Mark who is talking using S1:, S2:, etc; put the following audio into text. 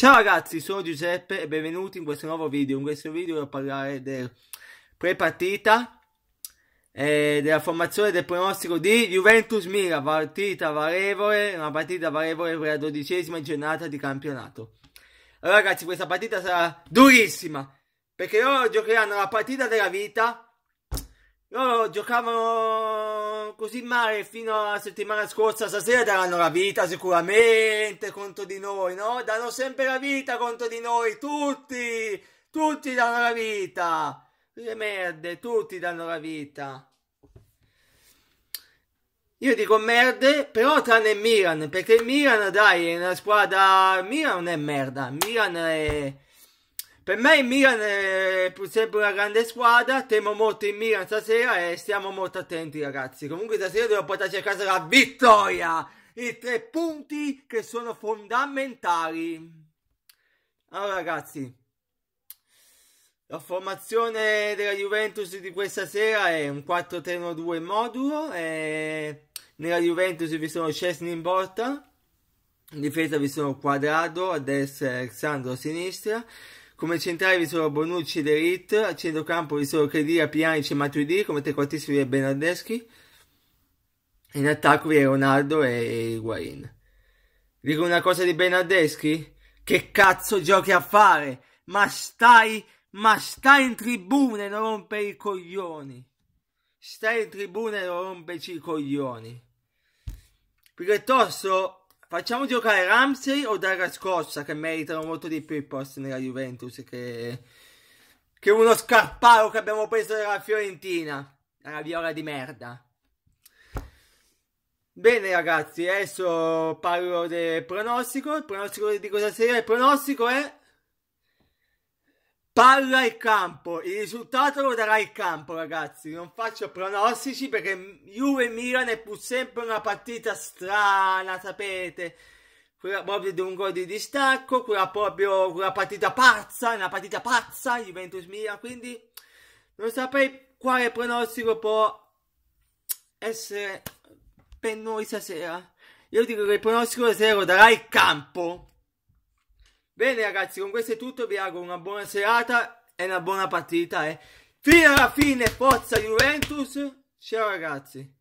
S1: Ciao ragazzi, sono Giuseppe e benvenuti in questo nuovo video. In questo video voglio parlare del pre-partita e eh, della formazione del pronostico di Juventus Mira, partita valevole, una partita valevole per la dodicesima giornata di campionato. Allora ragazzi, questa partita sarà durissima perché loro giocheranno la partita della vita. Loro giocavano così male fino alla settimana scorsa, stasera daranno la vita sicuramente contro di noi, no? Danno sempre la vita contro di noi, tutti, tutti danno la vita. Le merde, tutti danno la vita. Io dico merde, però tranne Milan, perché Milan, dai, è una squadra... Milan non è merda, Milan è per me il Milan è sempre una grande squadra, temo molto il Milan stasera e stiamo molto attenti ragazzi. Comunque stasera devo portarci a casa la vittoria, i tre punti che sono fondamentali. Allora ragazzi, la formazione della Juventus di questa sera è un 4-3-1-2 modulo. E nella Juventus vi sono Cesny in porta. In difesa vi sono Quadrado a destra e Alexandro a sinistra come centrale vi sono Bonucci e Rit, a centrocampo vi sono Credia, Pianic e Matuidi, come trequartisti vi è Bernardeschi, in attacco vi è Ronaldo e Higuain. Dico una cosa di Bernardeschi? Che cazzo giochi a fare? Ma stai, ma stai in tribuna e non rompe i coglioni. Stai in tribuna e non rompeci i coglioni. Piuttosto Facciamo giocare Ramsey o Dara Scossa che meritano molto di più i posti nella Juventus che, che uno scarparo che abbiamo preso dalla Fiorentina. Una viola di merda. Bene ragazzi, adesso parlo del pronostico. Il pronostico di cosa seria? Il pronostico è palla e campo. Il risultato lo darà il campo, ragazzi. Non faccio pronostici perché Juve e Milan è pur sempre una partita strana, sapete. Quella proprio di un gol di distacco, quella proprio quella partita pazza, una partita pazza Juventus Milan, quindi non saprei quale pronostico può essere per noi stasera. Io dico che il pronostico stasera lo darà il campo. Bene ragazzi, con questo è tutto, vi auguro una buona serata e una buona partita. Eh. Fino alla fine, forza Juventus. Ciao ragazzi.